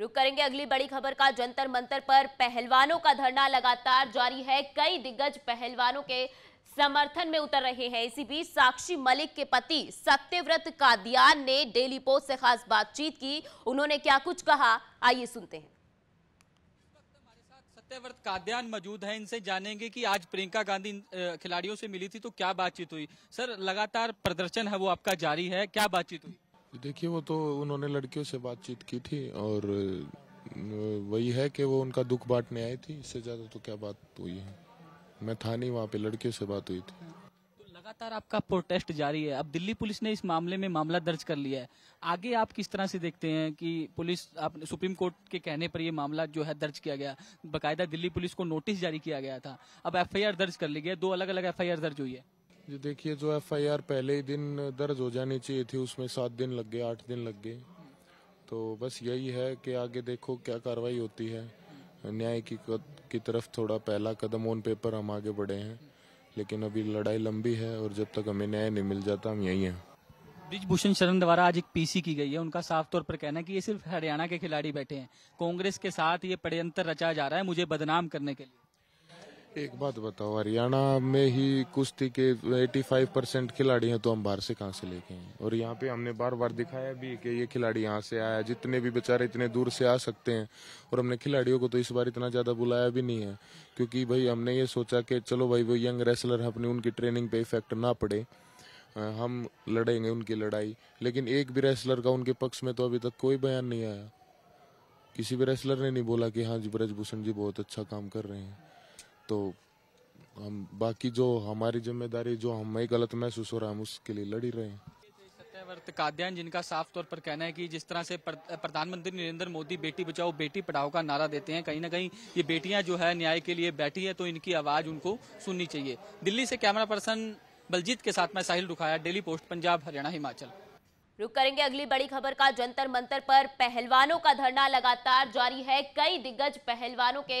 रुक करेंगे अगली बड़ी खबर का जंतर मंतर पर पहलवानों का धरना लगातार जारी है कई दिग्गज पहलवानों के समर्थन में उतर रहे हैं इसी बीच साक्षी मलिक के पति सत्यव्रत कादियान ने डेली पोस्ट से खास बातचीत की उन्होंने क्या कुछ कहा आइए सुनते हैं सत्यव्रत काद्यान मौजूद है इनसे जानेंगे कि आज प्रियंका गांधी खिलाड़ियों से मिली थी तो क्या बातचीत हुई सर लगातार प्रदर्शन है वो आपका जारी है क्या बातचीत हुई देखिए वो तो उन्होंने लड़कियों से बातचीत की थी और वही है कि वो उनका दुख बांटने आई थी इससे ज्यादा तो क्या बात हुई है मैं था नहीं वहाँ पे लड़कियों से बात हुई थी तो लगातार आपका प्रोटेस्ट जारी है अब दिल्ली पुलिस ने इस मामले में मामला दर्ज कर लिया है आगे आप किस तरह से देखते हैं कि पुलिस आप सुप्रीम कोर्ट के कहने पर यह मामला जो है दर्ज किया गया बाकायदा दिल्ली पुलिस को नोटिस जारी किया गया था अब एफ दर्ज कर ली गई दो अलग अलग एफ दर्ज हुई है जी देखिए जो एफआईआर पहले ही दिन दर्ज हो जानी चाहिए थी उसमें सात दिन लग गए आठ दिन लग गए तो बस यही है कि आगे देखो क्या कार्रवाई होती है न्याय की की तरफ थोड़ा पहला कदम ऑन पेपर हम आगे बढ़े हैं लेकिन अभी लड़ाई लंबी है और जब तक हमें न्याय नहीं मिल जाता हम यही हैं ब्रिजभूषण शरण द्वारा आज एक पीसी की गई है उनका साफ तौर पर कहना है कि ये सिर्फ हरियाणा के खिलाड़ी बैठे हैं कांग्रेस के साथ ये पड़यंतर रचा जा रहा है मुझे बदनाम करने के लिए एक बात बताओ हरियाणा में ही कुश्ती के 85 परसेंट खिलाड़ी हैं तो हम बाहर से कहाँ से लेके हैं और यहाँ पे हमने बार बार दिखाया भी कि ये खिलाड़ी यहाँ से आया जितने भी बेचारे इतने दूर से आ सकते हैं और हमने खिलाड़ियों को तो इस बार इतना ज़्यादा बुलाया भी नहीं है क्योंकि भाई हमने ये सोचा कि चलो भाई वो यंग रेसलर अपनी उनकी ट्रेनिंग पे इफेक्ट ना पड़े हम लड़ेंगे उनकी लड़ाई लेकिन एक भी रेसलर का उनके पक्ष में तो अभी तक कोई बयान नहीं आया किसी भी रेसलर ने नहीं बोला कि हाँ जी ब्रजभूषण जी बहुत अच्छा काम कर रहे हैं तो हम बाकी जो हमारी जिम्मेदारी जो हमें गलत महसूस हो रहा है हम उसके लिए लड़ी रहे हैं सत्यव्रत काद्यान जिनका साफ तौर पर कहना है कि जिस तरह से प्रधानमंत्री नरेंद्र मोदी बेटी बचाओ बेटी पढ़ाओ का नारा देते हैं कहीं ना कहीं ये बेटियां जो है न्याय के लिए बैठी है तो इनकी आवाज उनको सुननी चाहिए दिल्ली से कैमरा पर्सन बलजीत के साथ में साहिल रुखाया डेली पोस्ट पंजाब हरियाणा हिमाचल रुक करेंगे अगली बड़ी खबर का जंतर मंतर पर पहलवानों का धरना लगातार जारी है कई दिग्गज पहलवानों के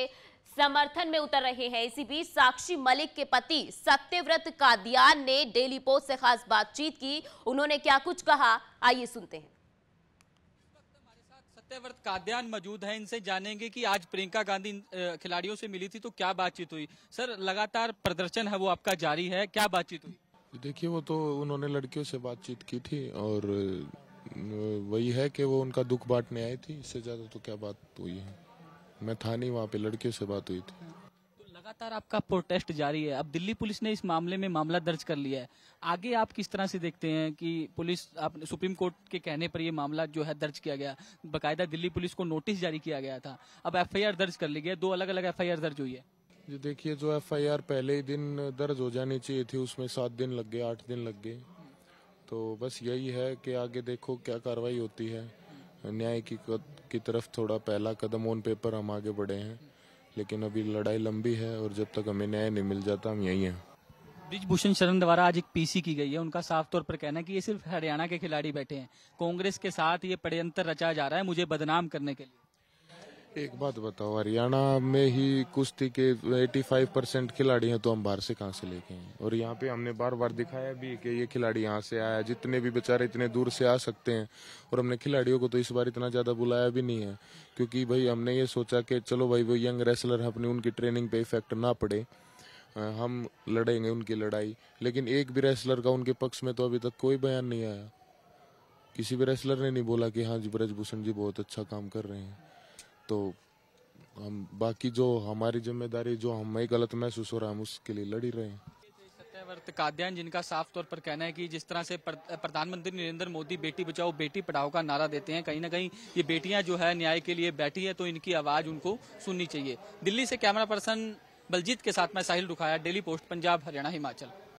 समर्थन में उतर रहे हैं इसी बीच साक्षी मलिक के पति सत्यव्रत कादियान ने डेली पोस्ट से खास बातचीत की उन्होंने क्या कुछ कहा आइए सुनते हैं सत्यव्रत काद्यान मौजूद है इनसे जानेंगे कि आज प्रियंका गांधी खिलाड़ियों से मिली थी तो क्या बातचीत हुई सर लगातार प्रदर्शन है वो आपका जारी है क्या बातचीत हुई देखिए वो तो उन्होंने लड़कियों से बातचीत की थी और वही है कि वो उनका दुख बांटने आई थी इससे ज्यादा तो क्या बात हुई है मैं था नहीं वहाँ पे लड़के से बात हुई थी तो लगातार आपका प्रोटेस्ट जारी है अब दिल्ली पुलिस ने इस मामले में मामला दर्ज कर लिया है आगे आप किस तरह से देखते हैं कि पुलिस आप सुप्रीम कोर्ट के कहने पर यह मामला जो है दर्ज किया गया बकायदा दिल्ली पुलिस को नोटिस जारी किया गया था अब एफ दर्ज कर ली गई दो अलग अलग एफ दर्ज हुई है जी देखिए जो एफ पहले ही दिन दर्ज हो जानी चाहिए थी उसमें सात दिन लग गए आठ दिन लग गए तो बस यही है कि आगे देखो क्या कार्रवाई होती है न्याय की की तरफ थोड़ा पहला कदम ऑन पेपर हम आगे बढ़े हैं लेकिन अभी लड़ाई लंबी है और जब तक हमें न्याय नहीं मिल जाता हम यही हैं ब्रिजभूषण शरण द्वारा आज एक पीसी की गई है उनका साफ तौर पर कहना है कि ये सिर्फ हरियाणा के खिलाड़ी बैठे हैं कांग्रेस के साथ ये अंतर रचा जा रहा है मुझे बदनाम करने के लिए एक बात बताओ हरियाणा में ही कुश्ती के 85 परसेंट खिलाड़ी हैं तो हम बाहर से कहाँ से लेके हैं और यहाँ पे हमने बार बार दिखाया भी कि ये खिलाड़ी यहाँ से आया जितने भी बेचारे इतने दूर से आ सकते हैं और हमने खिलाड़ियों को तो इस बार इतना ज़्यादा बुलाया भी नहीं है क्योंकि भाई हमने ये सोचा कि चलो भाई वो यंग रेसलर अपनी उनकी ट्रेनिंग पे इफेक्ट ना पड़े हम लड़ेंगे उनकी लड़ाई लेकिन एक भी रेसलर का उनके पक्ष में तो अभी तक कोई बयान नहीं आया किसी भी रेसलर ने नहीं बोला कि हाँ जी ब्रजभूषण जी बहुत अच्छा काम कर रहे हैं तो हम बाकी जो हमारी जिम्मेदारी जो हमें गलत महसूस हो रहा है हम उसके लिए लड़ी रहे हैं सत्यव्रत काद्यान जिनका साफ तौर पर कहना है कि जिस तरह से प्रधानमंत्री नरेंद्र मोदी बेटी बचाओ बेटी पढ़ाओ का नारा देते हैं कहीं ना कहीं ये बेटियां जो है न्याय के लिए बैठी है तो इनकी आवाज उनको सुननी चाहिए दिल्ली से कैमरा पर्सन बलजीत के साथ मैं साहिल रुखाया डेली पोस्ट पंजाब हरियाणा हिमाचल